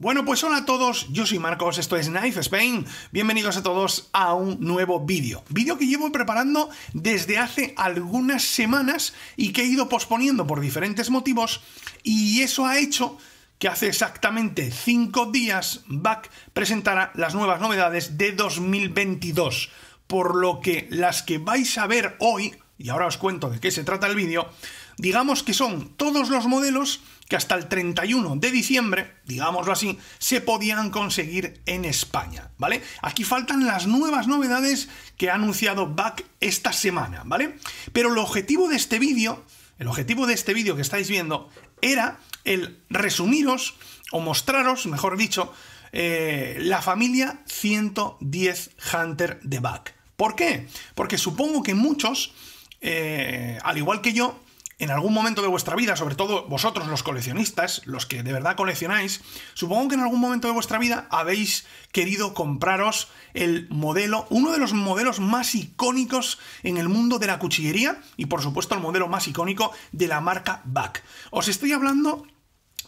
Bueno, pues hola a todos, yo soy Marcos, esto es Knife Spain. Bienvenidos a todos a un nuevo vídeo. Vídeo que llevo preparando desde hace algunas semanas y que he ido posponiendo por diferentes motivos y eso ha hecho que hace exactamente 5 días Back presentara las nuevas novedades de 2022. Por lo que las que vais a ver hoy, y ahora os cuento de qué se trata el vídeo, digamos que son todos los modelos que hasta el 31 de diciembre, digámoslo así, se podían conseguir en España, ¿vale? Aquí faltan las nuevas novedades que ha anunciado Back esta semana, ¿vale? Pero el objetivo de este vídeo, el objetivo de este vídeo que estáis viendo, era el resumiros o mostraros, mejor dicho, eh, la familia 110 Hunter de Back. ¿Por qué? Porque supongo que muchos, eh, al igual que yo, en algún momento de vuestra vida, sobre todo vosotros los coleccionistas, los que de verdad coleccionáis, supongo que en algún momento de vuestra vida habéis querido compraros el modelo, uno de los modelos más icónicos en el mundo de la cuchillería y por supuesto el modelo más icónico de la marca Back. Os estoy hablando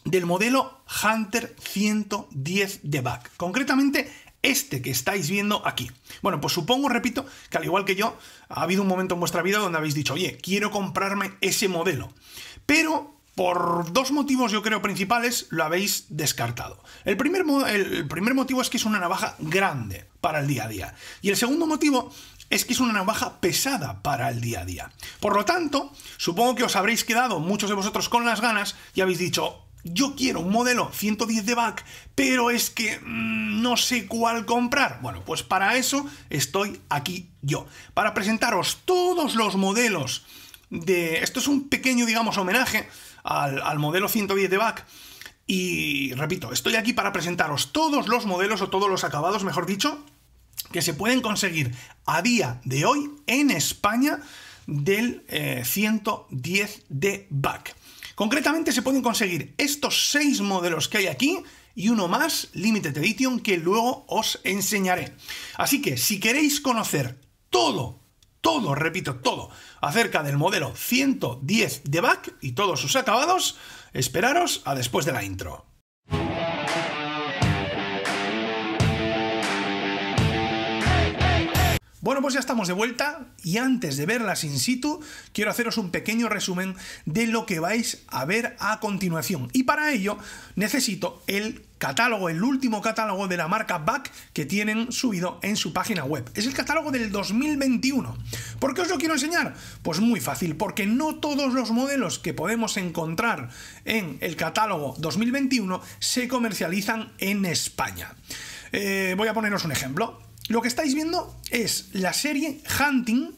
del modelo Hunter 110 de Back, concretamente este que estáis viendo aquí. Bueno, pues supongo, repito, que al igual que yo, ha habido un momento en vuestra vida donde habéis dicho, oye, quiero comprarme ese modelo. Pero por dos motivos, yo creo, principales, lo habéis descartado. El primer, el primer motivo es que es una navaja grande para el día a día. Y el segundo motivo es que es una navaja pesada para el día a día. Por lo tanto, supongo que os habréis quedado muchos de vosotros con las ganas y habéis dicho, yo quiero un modelo 110 de back, pero es que mm, no sé cuál comprar. Bueno, pues para eso estoy aquí yo, para presentaros todos los modelos de... Esto es un pequeño, digamos, homenaje al, modelo 110 de back. Y repito, estoy aquí para presentaros todos los modelos o todos los acabados, mejor dicho, que se pueden conseguir a día de hoy en España del 110 eh, de back. Concretamente se pueden conseguir estos seis modelos que hay aquí y uno más, Limited Edition, que luego os enseñaré. Así que si queréis conocer todo, todo, repito, todo, acerca del modelo 110 de Back y todos sus acabados, esperaros a después de la intro. Bueno, pues ya estamos de vuelta y antes de verlas in situ, quiero haceros un pequeño resumen de lo que vais a ver a continuación. Y para ello necesito el catálogo, el último catálogo de la marca Back que tienen subido en su página web. Es el catálogo del 2021. ¿Por qué os lo quiero enseñar? Pues muy fácil, porque no todos los modelos que podemos encontrar en el catálogo 2021 se comercializan en España. Eh, voy a poneros un ejemplo. Lo que estáis viendo es la serie Hunting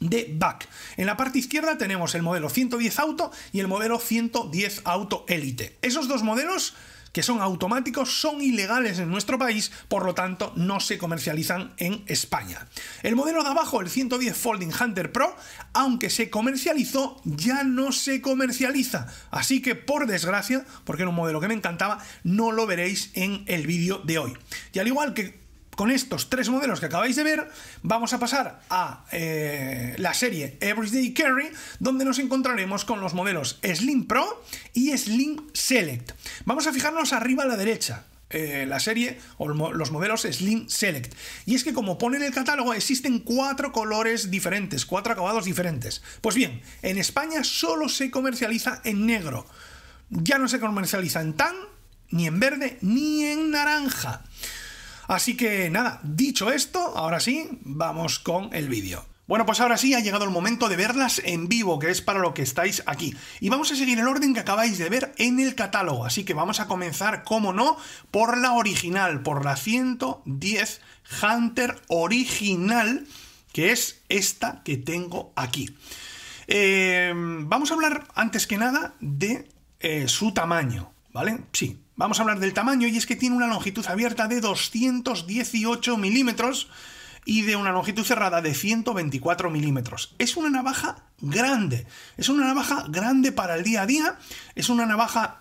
de Back. En la parte izquierda tenemos el modelo 110 Auto y el modelo 110 Auto Elite. Esos dos modelos que son automáticos son ilegales en nuestro país, por lo tanto no se comercializan en España. El modelo de abajo, el 110 Folding Hunter Pro, aunque se comercializó, ya no se comercializa. Así que por desgracia, porque era un modelo que me encantaba, no lo veréis en el vídeo de hoy. Y al igual que con estos tres modelos que acabáis de ver, vamos a pasar a eh, la serie Everyday Carry, donde nos encontraremos con los modelos Slim Pro y Slim Select. Vamos a fijarnos arriba a la derecha, eh, la serie o los modelos Slim Select. Y es que como pone en el catálogo existen cuatro colores diferentes, cuatro acabados diferentes. Pues bien, en España solo se comercializa en negro. Ya no se comercializa en tan, ni en verde, ni en naranja. Así que nada, dicho esto, ahora sí, vamos con el vídeo. Bueno, pues ahora sí ha llegado el momento de verlas en vivo, que es para lo que estáis aquí. Y vamos a seguir el orden que acabáis de ver en el catálogo, así que vamos a comenzar, como no, por la original, por la 110 Hunter original, que es esta que tengo aquí. Eh, vamos a hablar antes que nada de eh, su tamaño, ¿vale? Sí, Vamos a hablar del tamaño y es que tiene una longitud abierta de 218 milímetros y de una longitud cerrada de 124 milímetros. Es una navaja grande, es una navaja grande para el día a día, es una navaja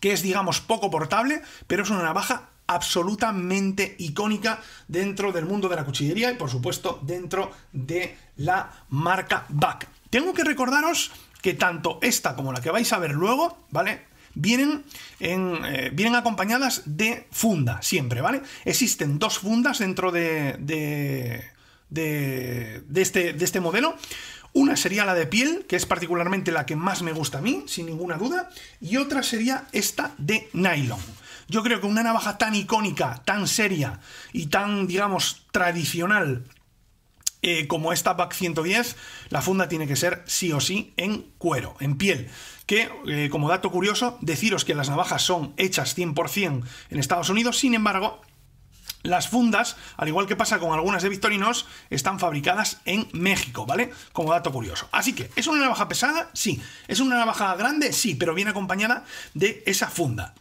que es digamos poco portable, pero es una navaja absolutamente icónica dentro del mundo de la cuchillería y por supuesto dentro de la marca Back. Tengo que recordaros que tanto esta como la que vais a ver luego, ¿vale? vienen, eh, vienen acompañadas de funda, siempre, ¿vale? Existen dos fundas dentro de, de, este, de este modelo. Una sería la de piel, que es particularmente la que más me gusta a mí, sin ninguna duda, y otra sería esta de nylon. Yo creo que una navaja tan icónica, tan seria y tan, digamos, tradicional eh, como esta PAC 110, la funda tiene que ser sí o sí en cuero, en piel. Que, eh, como dato curioso, deciros que las navajas son hechas 100% en Estados Unidos, sin embargo, las fundas, al igual que pasa con algunas de Victorinos, están fabricadas en México, ¿vale? Como dato curioso. Así que, ¿es una navaja pesada? Sí. ¿Es una navaja grande? Sí, pero viene acompañada de esa funda.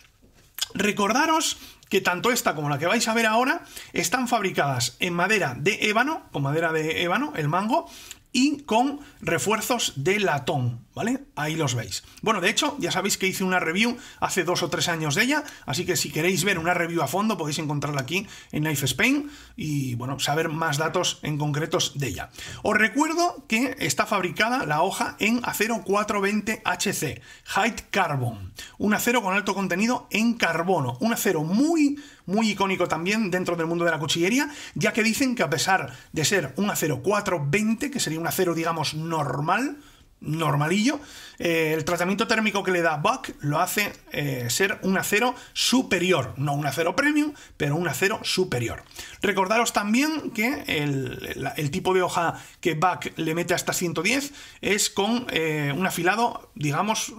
Recordaros que tanto esta como la que vais a ver ahora están fabricadas en madera de ébano, con madera de ébano, el mango, y con refuerzos de latón. ¿vale? Ahí los veis. Bueno, de hecho, ya sabéis que hice una review hace dos o tres años de ella, así que si queréis ver una review a fondo podéis encontrarla aquí en Knife Spain y, bueno, saber más datos en concretos de ella. Os recuerdo que está fabricada la hoja en acero 420HC, High Carbon, un acero con alto contenido en carbono, un acero muy, muy icónico también dentro del mundo de la cuchillería, ya que dicen que a pesar de ser un acero 420, que sería un acero, digamos, normal, normalillo. Eh, el tratamiento térmico que le da Buck lo hace eh, ser un acero superior, no un acero premium, pero un acero superior. Recordaros también que el, tipo de hoja que Buck le mete hasta 110 es con eh, un afilado, digamos,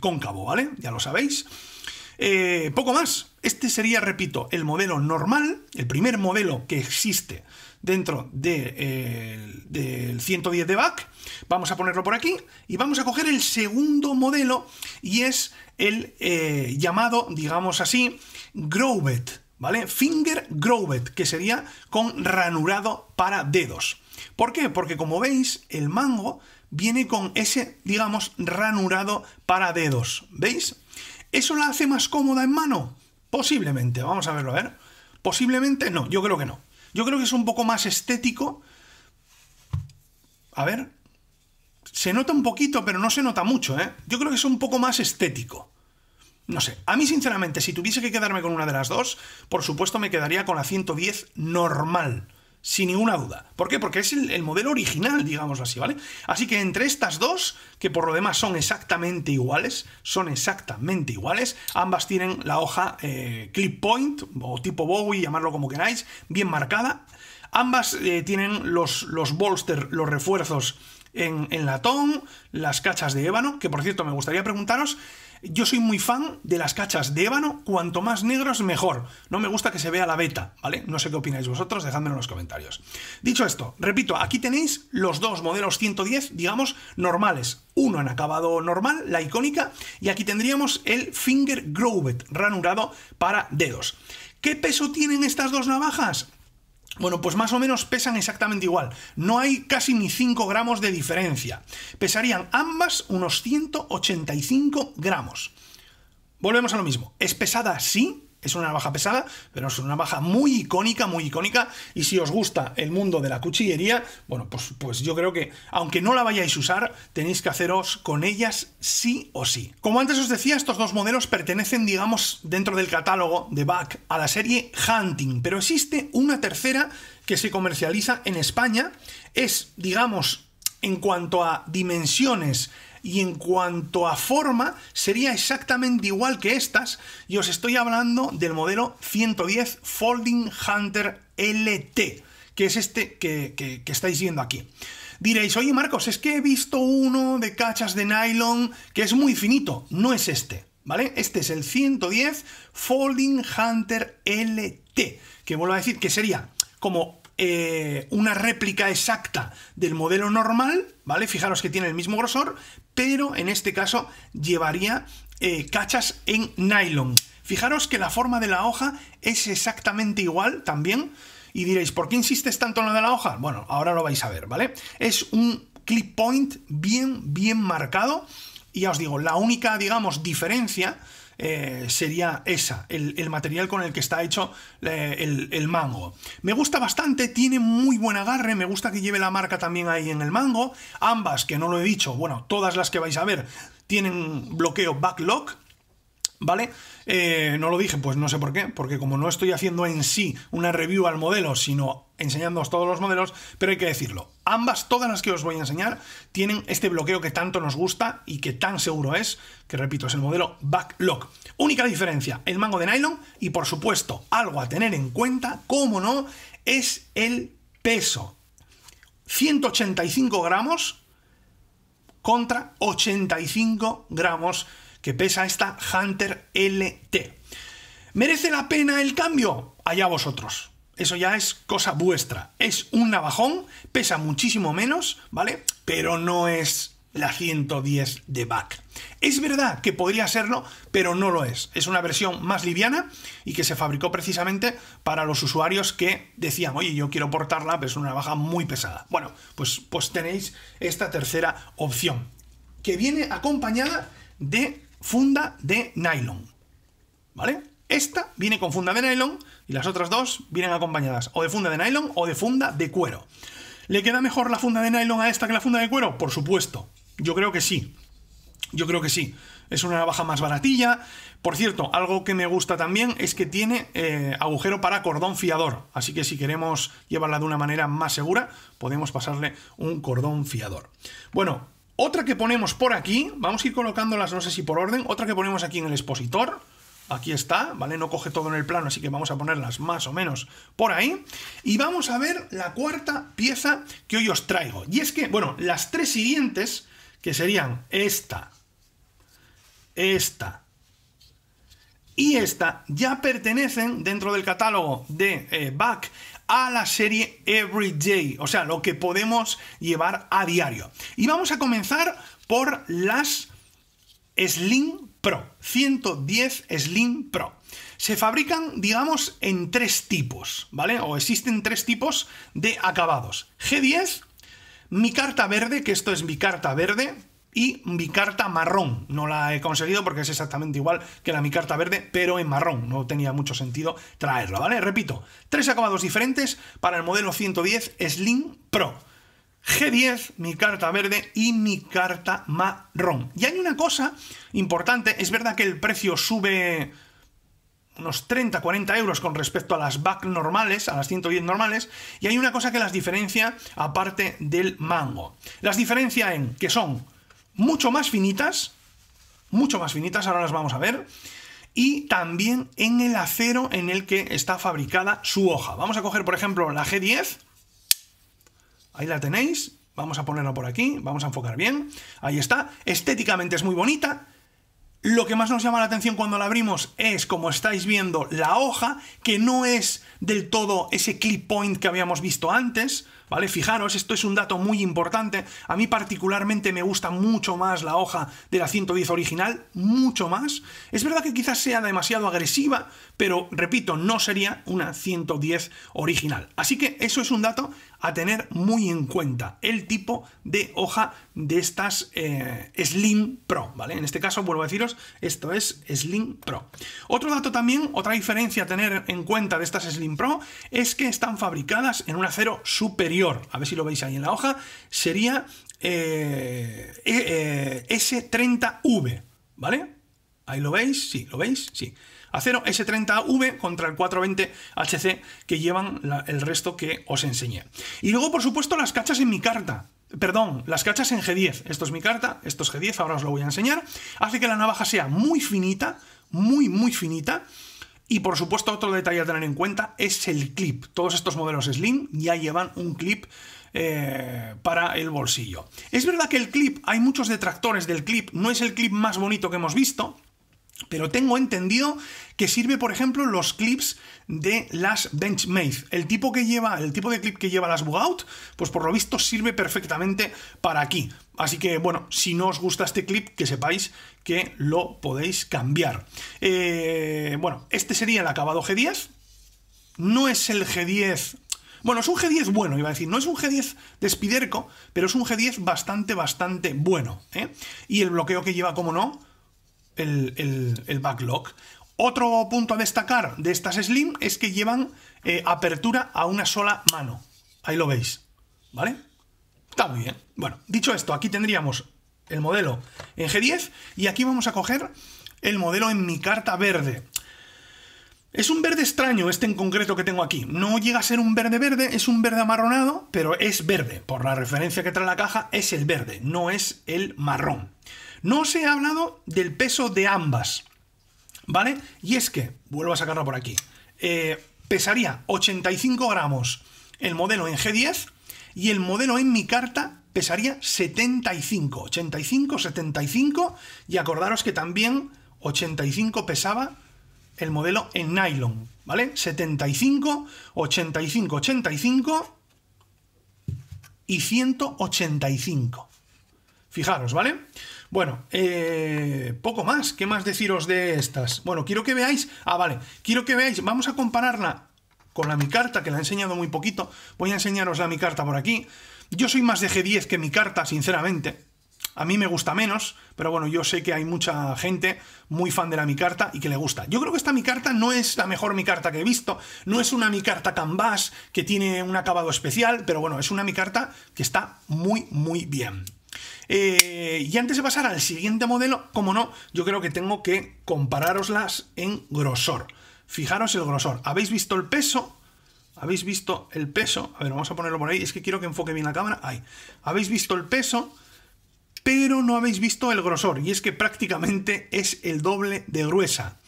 cóncavo, ¿vale? Ya lo sabéis. Eh, poco más. Este sería, repito, el modelo normal, el primer modelo que existe dentro eh, del 110 de back. Vamos a ponerlo por aquí y vamos a coger el segundo modelo y es el eh, llamado, digamos así, Growbet, ¿vale? Finger Growbet, que sería con ranurado para dedos. ¿Por qué? Porque como veis, el mango viene con ese, digamos, ranurado para dedos. ¿Veis? ¿Eso la hace más cómoda en mano? Posiblemente, vamos a verlo, a ver. Posiblemente no, yo creo que no. Yo creo que es un poco más estético. A ver. Se nota un poquito, pero no se nota mucho, ¿eh? Yo creo que es un poco más estético. No sé, a mí sinceramente, si tuviese que quedarme con una de las dos, por supuesto me quedaría con la 110 normal sin ninguna duda. ¿Por qué? Porque es el, modelo original, digamos así, ¿vale? Así que entre estas dos, que por lo demás son exactamente iguales, son exactamente iguales, ambas tienen la hoja eh, clip point o tipo Bowie, llamarlo como queráis, bien marcada. Ambas eh, tienen los, los bolster, los refuerzos en, en latón, las cachas de ébano, que por cierto me gustaría preguntaros yo soy muy fan de las cachas de ébano, cuanto más negros mejor. No me gusta que se vea la beta, ¿vale? No sé qué opináis vosotros, dejadme en los comentarios. Dicho esto, repito, aquí tenéis los dos modelos 110, digamos, normales. Uno en acabado normal, la icónica, y aquí tendríamos el finger grooved, ranurado para dedos. ¿Qué peso tienen estas dos navajas? Bueno, pues más o menos pesan exactamente igual. No hay casi ni 5 gramos de diferencia. Pesarían ambas unos 185 gramos. Volvemos a lo mismo. ¿Es pesada? Sí, es una navaja pesada, pero es una navaja muy icónica, muy icónica. Y si os gusta el mundo de la cuchillería, bueno, pues, pues yo creo que, aunque no la vayáis a usar, tenéis que haceros con ellas sí o sí. Como antes os decía, estos dos modelos pertenecen, digamos, dentro del catálogo de Back a la serie Hunting, pero existe una tercera que se comercializa en España. Es, digamos, en cuanto a dimensiones y en cuanto a forma sería exactamente igual que estas y os estoy hablando del modelo 110 Folding Hunter LT, que es este que, estáis viendo aquí. Diréis, oye Marcos, es que he visto uno de cachas de nylon que es muy finito, no es este. ¿Vale? Este es el 110 Folding Hunter LT, que vuelvo a decir que sería como eh, una réplica exacta del modelo normal, ¿vale? Fijaros que tiene el mismo grosor, pero en este caso llevaría eh, cachas en nylon. Fijaros que la forma de la hoja es exactamente igual también. Y diréis, ¿por qué insistes tanto en lo de la hoja? Bueno, ahora lo vais a ver, ¿vale? Es un clip point bien, bien marcado. Y ya os digo, la única, digamos, diferencia eh, sería esa, el, material con el que está hecho eh, el, el, mango. Me gusta bastante, tiene muy buen agarre, me gusta que lleve la marca también ahí en el mango. Ambas, que no lo he dicho, bueno, todas las que vais a ver tienen bloqueo backlock, ¿Vale? Eh, no lo dije, pues no sé por qué, porque como no estoy haciendo en sí una review al modelo, sino enseñándoos todos los modelos, pero hay que decirlo, ambas, todas las que os voy a enseñar, tienen este bloqueo que tanto nos gusta y que tan seguro es, que repito, es el modelo Backlock. Única diferencia, el mango de nylon y por supuesto, algo a tener en cuenta, como no, es el peso. 185 gramos contra 85 gramos que pesa esta Hunter LT. ¿Merece la pena el cambio? Allá vosotros. Eso ya es cosa vuestra. Es un navajón, pesa muchísimo menos, ¿vale? Pero no es la 110 de back. Es verdad que podría serlo, pero no lo es. Es una versión más liviana y que se fabricó precisamente para los usuarios que decían, oye, yo quiero portarla, pero es una navaja muy pesada. Bueno, pues, pues tenéis esta tercera opción, que viene acompañada de funda de nylon. ¿Vale? Esta viene con funda de nylon y las otras dos vienen acompañadas o de funda de nylon o de funda de cuero. ¿Le queda mejor la funda de nylon a esta que la funda de cuero? Por supuesto. Yo creo que sí. Yo creo que sí. Es una navaja más baratilla. Por cierto, algo que me gusta también es que tiene eh, agujero para cordón fiador. Así que si queremos llevarla de una manera más segura, podemos pasarle un cordón fiador. Bueno, otra que ponemos por aquí, vamos a ir colocando no sé si por orden, otra que ponemos aquí en el expositor, aquí está, ¿vale? No coge todo en el plano, así que vamos a ponerlas más o menos por ahí. Y vamos a ver la cuarta pieza que hoy os traigo. Y es que, bueno, las tres siguientes, que serían esta, esta y esta, ya pertenecen dentro del catálogo de eh, Bach a la serie Everyday, o sea, lo que podemos llevar a diario. Y vamos a comenzar por las Slim Pro, 110 Slim Pro. Se fabrican, digamos, en tres tipos, ¿vale? O existen tres tipos de acabados. G10, mi carta verde, que esto es mi carta verde, y mi carta marrón. No la he conseguido porque es exactamente igual que la mi carta verde, pero en marrón. No tenía mucho sentido traerla, ¿vale? Repito, tres acabados diferentes para el modelo 110 Slim Pro. G10, mi carta verde y mi carta marrón. Y hay una cosa importante, es verdad que el precio sube unos 30, 40 euros con respecto a las back normales, a las 110 normales, y hay una cosa que las diferencia aparte del mango. Las diferencia en que son mucho más finitas, mucho más finitas, ahora las vamos a ver, y también en el acero en el que está fabricada su hoja. Vamos a coger, por ejemplo, la G10, ahí la tenéis, vamos a ponerla por aquí, vamos a enfocar bien, ahí está, estéticamente es muy bonita, lo que más nos llama la atención cuando la abrimos es, como estáis viendo, la hoja, que no es del todo ese clip point que habíamos visto antes, ¿vale? Fijaros, esto es un dato muy importante. A mí particularmente me gusta mucho más la hoja de la 110 original, mucho más. Es verdad que quizás sea demasiado agresiva, pero repito, no sería una 110 original. Así que eso es un dato a tener muy en cuenta el tipo de hoja de estas eh, Slim Pro, ¿vale? En este caso, vuelvo a deciros, esto es Slim Pro. Otro dato también, otra diferencia a tener en cuenta de estas Slim Pro es que están fabricadas en un acero superior, a ver si lo veis ahí en la hoja, sería eh, eh, S30V, ¿vale? Ahí lo veis, sí, lo veis, sí. 0 S30V contra el 420HC que llevan el resto que os enseñé. Y luego, por supuesto, las cachas en mi carta. Perdón, las cachas en G10. Esto es mi carta, esto es G10, ahora os lo voy a enseñar. Hace que la navaja sea muy finita, muy, muy finita. Y por supuesto, otro detalle a tener en cuenta es el clip. Todos estos modelos Slim ya llevan un clip eh, para el bolsillo. Es verdad que el clip, hay muchos detractores del clip, no es el clip más bonito que hemos visto, pero tengo entendido que sirve, por ejemplo, los clips de las Benchmade. El tipo que lleva, el tipo de clip que lleva las Bugout, pues por lo visto sirve perfectamente para aquí. Así que, bueno, si no os gusta este clip, que sepáis que lo podéis cambiar. Eh, bueno, este sería el acabado G10. No es el G10 bueno, es un G10 bueno, iba a decir. No es un G10 de Spiderco, pero es un G10 bastante, bastante bueno. ¿eh? Y el bloqueo que lleva, como no, el, backlock backlog. Otro punto a destacar de estas Slim es que llevan eh, apertura a una sola mano. Ahí lo veis, ¿vale? Está muy bien. Bueno, dicho esto, aquí tendríamos el modelo en G10 y aquí vamos a coger el modelo en mi carta verde. Es un verde extraño este en concreto que tengo aquí. No llega a ser un verde verde, es un verde amarronado, pero es verde. Por la referencia que trae la caja, es el verde, no es el marrón. No os he hablado del peso de ambas, ¿vale? Y es que, vuelvo a sacarlo por aquí, eh, pesaría 85 gramos el modelo en G10 y el modelo en mi carta pesaría 75, 85, 75 y acordaros que también 85 pesaba el modelo en nylon, ¿vale? 75, 85, 85 y 185. Fijaros, ¿vale? Bueno, eh, poco más. ¿Qué más deciros de estas? Bueno, quiero que veáis... Ah, vale. Quiero que veáis... Vamos a compararla con la mi carta, que la he enseñado muy poquito. Voy a enseñaros la mi carta por aquí. Yo soy más de G10 que mi carta, sinceramente. A mí me gusta menos, pero bueno, yo sé que hay mucha gente muy fan de la mi carta y que le gusta. Yo creo que esta mi carta no es la mejor mi carta que he visto, no es una mi carta canvas que tiene un acabado especial, pero bueno, es una mi carta que está muy, muy bien. Eh, y antes de pasar al siguiente modelo, como no, yo creo que tengo que comparároslas en grosor. Fijaros el grosor. ¿Habéis visto el peso? ¿Habéis visto el peso? A ver, vamos a ponerlo por ahí. Es que quiero que enfoque bien la cámara. Ahí. ¿Habéis visto el peso? Pero no habéis visto el grosor. Y es que prácticamente es el doble de gruesa.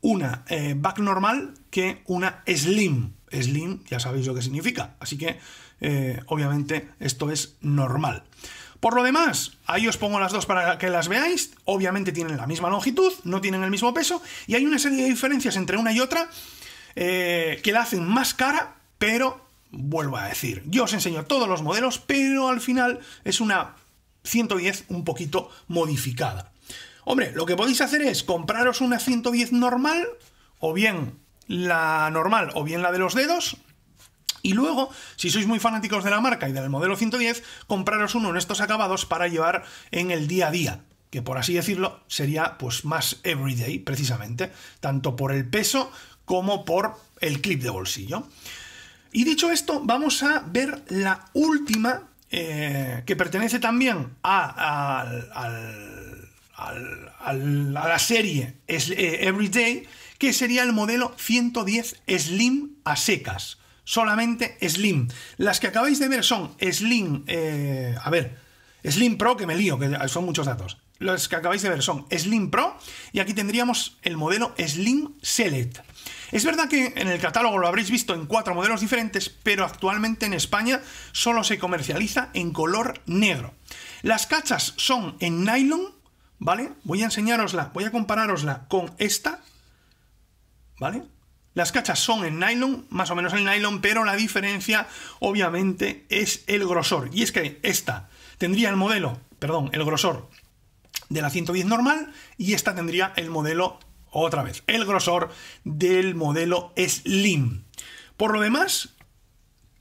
Una eh, back normal que una slim. Slim, ya sabéis lo que significa. Así que, eh, obviamente, esto es normal. Por lo demás, ahí os pongo las dos para que las veáis. Obviamente tienen la misma longitud, no tienen el mismo peso y hay una serie de diferencias entre una y otra eh, que la hacen más cara, pero vuelvo a decir, yo os enseño todos los modelos, pero al final es una 110 un poquito modificada. Hombre, lo que podéis hacer es compraros una 110 normal, o bien la normal o bien la de los dedos, y luego, si sois muy fanáticos de la marca y del modelo 110, compraros uno en estos acabados para llevar en el día a día, que por así decirlo sería pues más everyday precisamente, tanto por el peso como por el clip de bolsillo. Y dicho esto, vamos a ver la última eh, que pertenece también a, a la serie eh, Everyday, que sería el modelo 110 Slim a secas solamente Slim. Las que acabáis de ver son Slim, eh, a ver, Slim Pro, que me lío, que son muchos datos. Las que acabáis de ver son Slim Pro y aquí tendríamos el modelo Slim Select. Es verdad que en el catálogo lo habréis visto en cuatro modelos diferentes, pero actualmente en España solo se comercializa en color negro. Las cachas son en nylon, ¿vale? Voy a enseñarosla, voy a compararosla con esta, ¿vale? Las cachas son en nylon, más o menos en nylon, pero la diferencia obviamente es el grosor. Y es que esta tendría el modelo, perdón, el grosor de la 110 normal y esta tendría el modelo, otra vez, el grosor del modelo Slim. Por lo demás,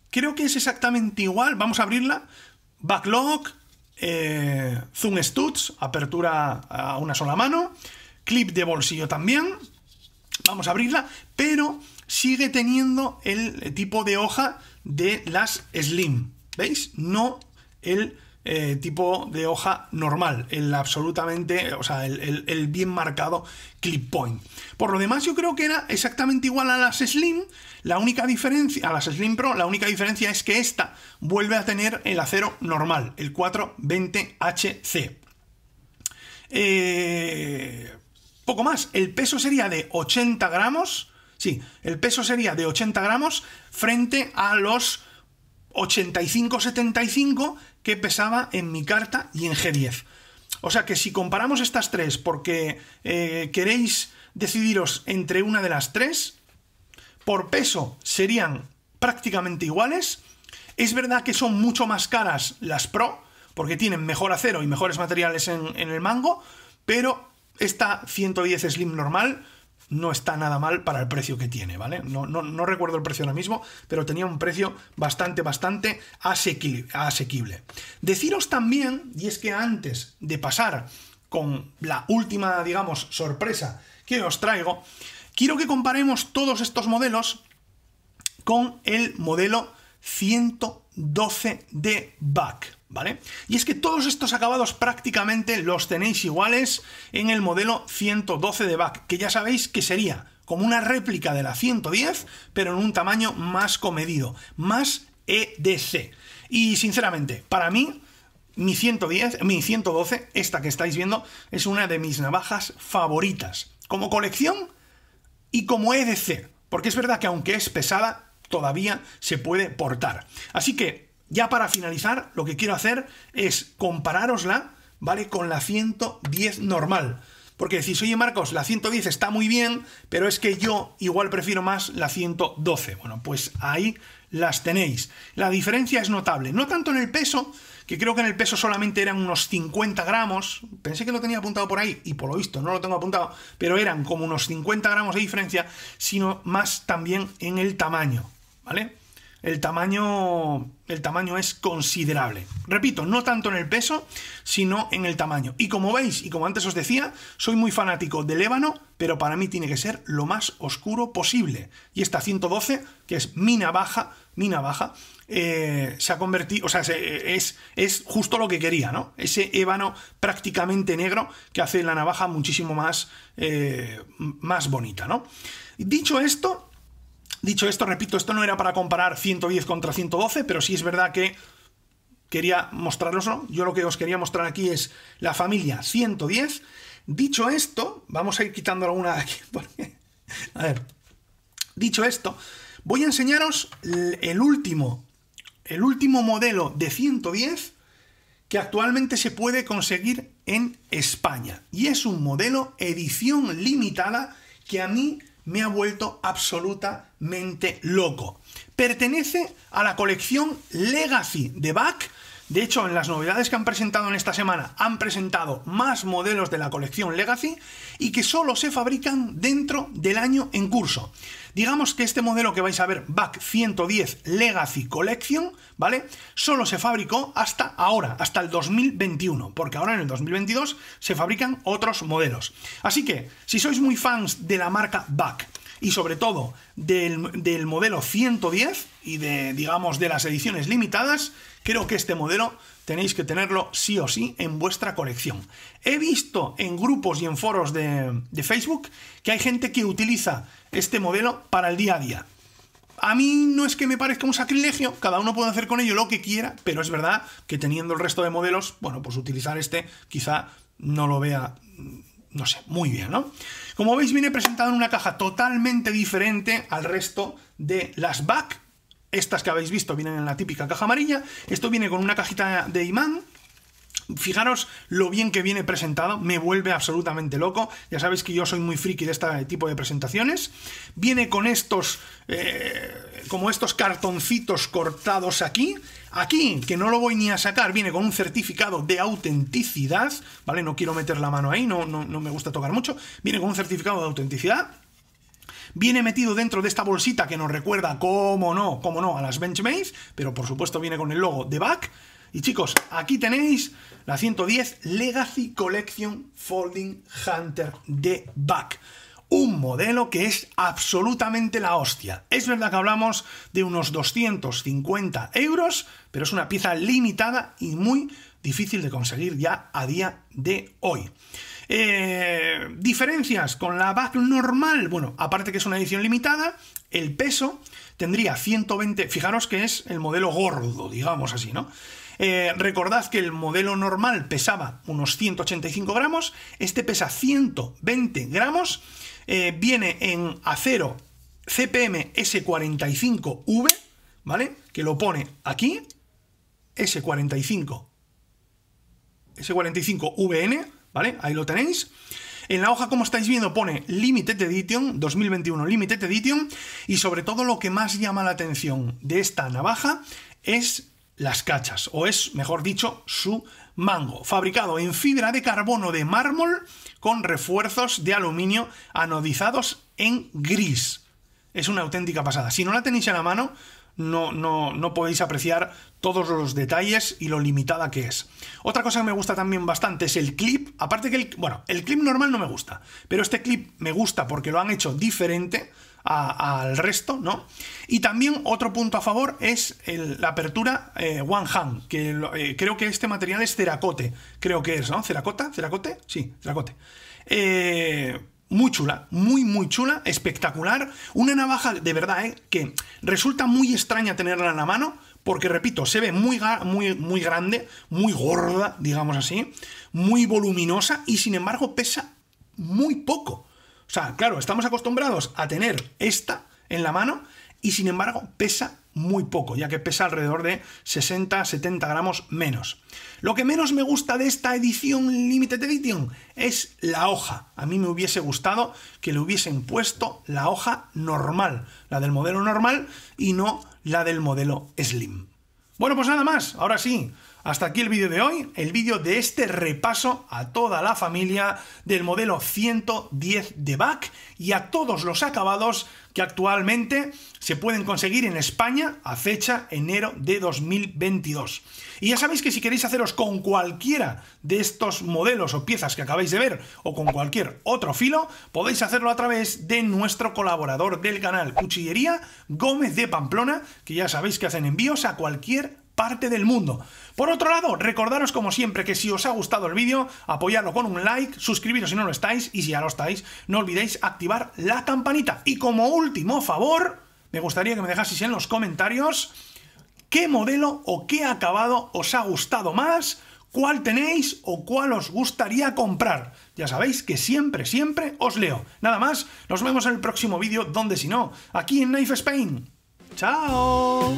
creo que es exactamente igual. Vamos a abrirla. Backlog, eh, Zoom Studs, apertura a una sola mano, clip de bolsillo también vamos a abrirla, pero sigue teniendo el tipo de hoja de las Slim, ¿veis? No el eh, tipo de hoja normal, el absolutamente, o sea, el, el, bien marcado clip point. Por lo demás, yo creo que era exactamente igual a las Slim, la única diferencia, a las Slim Pro, la única diferencia es que esta vuelve a tener el acero normal, el 420HC. Eh, poco más. El peso sería de 80 gramos. Sí, el peso sería de 80 gramos frente a los 85-75 que pesaba en mi carta y en G10. O sea que si comparamos estas tres porque eh, queréis decidiros entre una de las tres, por peso serían prácticamente iguales. Es verdad que son mucho más caras las Pro, porque tienen mejor acero y mejores materiales en el mango, pero esta 110 Slim normal no está nada mal para el precio que tiene, ¿vale? No, recuerdo el precio ahora mismo, pero tenía un precio bastante, bastante asequible, Deciros también, y es que antes de pasar con la última, digamos, sorpresa que os traigo, quiero que comparemos todos estos modelos con el modelo 112 de Back. Y es que todos estos acabados prácticamente los tenéis iguales en el modelo 112 de back, que ya sabéis que sería como una réplica de la 110, pero en un tamaño más comedido, más EDC. Y sinceramente, para mí, mi 110, mi 112, esta que estáis viendo, es una de mis navajas favoritas, como colección y como EDC, porque es verdad que aunque es pesada, todavía se puede portar. Así que ya para finalizar, lo que quiero hacer es compararosla, ¿vale? Con la 110 normal. Porque decís, oye Marcos, la 110 está muy bien, pero es que yo igual prefiero más la 112. Bueno, pues ahí las tenéis. La diferencia es notable, no tanto en el peso, que creo que en el peso solamente eran unos 50 gramos, pensé que lo tenía apuntado por ahí y por lo visto no lo tengo apuntado, pero eran como unos 50 gramos de diferencia, sino más también en el tamaño, ¿vale? El tamaño el tamaño es considerable. Repito, no tanto en el peso, sino en el tamaño. Y como veis, y como antes os decía, soy muy fanático del ébano, pero para mí tiene que ser lo más oscuro posible. Y esta 112, que es mi navaja, mi navaja, eh, se ha convertido, o sea, eh, es, es justo lo que quería, ¿no? Ese ébano prácticamente negro que hace la navaja muchísimo más, eh, más bonita, ¿no? Dicho esto, Dicho esto, repito, esto no era para comparar 110 contra 112, pero sí es verdad que quería mostraroslo. Yo lo que os quería mostrar aquí es la familia 110. Dicho esto, vamos a ir quitando alguna de aquí. A ver. Dicho esto, voy a enseñaros el último, el último modelo de 110 que actualmente se puede conseguir en España. Y es un modelo edición limitada que a mí me ha vuelto absolutamente loco. Pertenece a la colección Legacy de Bach de hecho, en las novedades que han presentado en esta semana, han presentado más modelos de la colección Legacy y que solo se fabrican dentro del año en curso. Digamos que este modelo que vais a ver, BAC 110 Legacy Collection, ¿vale? Solo se fabricó hasta ahora, hasta el 2021, porque ahora en el 2022 se fabrican otros modelos. Así que, si sois muy fans de la marca BAC, y sobre todo del, del, modelo 110 y de, digamos, de las ediciones limitadas, Creo que este modelo tenéis que tenerlo sí o sí en vuestra colección. He visto en grupos y en foros de, Facebook que hay gente que utiliza este modelo para el día a día. A mí no es que me parezca un sacrilegio, cada uno puede hacer con ello lo que quiera, pero es verdad que teniendo el resto de modelos, bueno, pues utilizar este quizá no lo vea, mm, no sé, muy bien, ¿no? Como veis, viene presentado en una caja totalmente diferente al resto de las back, estas que habéis visto vienen en la típica caja amarilla. Esto viene con una cajita de imán Fijaros lo bien que viene presentado, me vuelve absolutamente loco. Ya sabéis que yo soy muy friki de este tipo de presentaciones. Viene con estos, eh, como estos cartoncitos cortados aquí. Aquí, que no lo voy ni a sacar, viene con un certificado de autenticidad. ¿Vale? No quiero meter la mano ahí, no, no, no me gusta tocar mucho. Viene con un certificado de autenticidad Viene metido dentro de esta bolsita que nos recuerda, cómo no, cómo no, a las Benchmates, pero por supuesto viene con el logo de Back. Y chicos, aquí tenéis la 110 Legacy Collection Folding Hunter de Back un modelo que es absolutamente la hostia. Es verdad que hablamos de unos 250 euros, pero es una pieza limitada y muy difícil de conseguir ya a día de hoy. Eh, ¿Diferencias con la BAC normal? Bueno, aparte que es una edición limitada, el peso tendría 120, fijaros que es el modelo gordo, digamos así, ¿no? Eh, recordad que el modelo normal pesaba unos 185 gramos, este pesa 120 gramos eh, viene en acero CPM S45V, ¿vale? Que lo pone aquí, S45, S45VN, ¿vale? Ahí lo tenéis. En la hoja, como estáis viendo, pone Limited Edition 2021 Limited Edition y sobre todo lo que más llama la atención de esta navaja es las cachas, o es, mejor dicho, su mango, fabricado en fibra de carbono de mármol con refuerzos de aluminio anodizados en gris. Es una auténtica pasada. Si no la tenéis en la mano, no, no, no podéis apreciar todos los detalles y lo limitada que es. Otra cosa que me gusta también bastante es el clip. Aparte que el, bueno, el clip normal no me gusta, pero este clip me gusta porque lo han hecho diferente al resto, ¿no? Y también otro punto a favor es la apertura eh, One que eh, creo que este material es ceracote, creo que es, ¿no? ¿Ceracota? ¿Ceracote? Sí, ceracote. Eh, muy chula, muy, muy chula, espectacular. Una navaja de verdad, ¿eh? que resulta muy extraña tenerla en la mano, porque repito, se ve muy, muy, muy grande, muy gorda, digamos así, muy voluminosa y sin embargo pesa muy poco. O sea, claro, estamos acostumbrados a tener esta en la mano y sin embargo pesa muy poco, ya que pesa alrededor de 60-70 gramos menos. Lo que menos me gusta de esta edición Limited Edition es la hoja. A mí me hubiese gustado que le hubiesen puesto la hoja normal, la del modelo normal y no la del modelo Slim. Bueno, pues nada más, ahora sí, hasta aquí el vídeo de hoy, el vídeo de este repaso a toda la familia del modelo 110 de BAC y a todos los acabados que actualmente se pueden conseguir en España a fecha enero de 2022. Y ya sabéis que si queréis haceros con cualquiera de estos modelos o piezas que acabáis de ver o con cualquier otro filo, podéis hacerlo a través de nuestro colaborador del canal Cuchillería Gómez de Pamplona, que ya sabéis que hacen envíos a cualquier parte del mundo. Por otro lado, recordaros como siempre que si os ha gustado el vídeo, apoyadlo con un like, suscribiros si no lo estáis y si ya lo estáis, no olvidéis activar la campanita. Y como último favor, me gustaría que me dejaseis en los comentarios qué modelo o qué acabado os ha gustado más, cuál tenéis o cuál os gustaría comprar. Ya sabéis que siempre, siempre os leo. Nada más, nos vemos en el próximo vídeo, donde si no, aquí en Knife Spain. ¡Chao!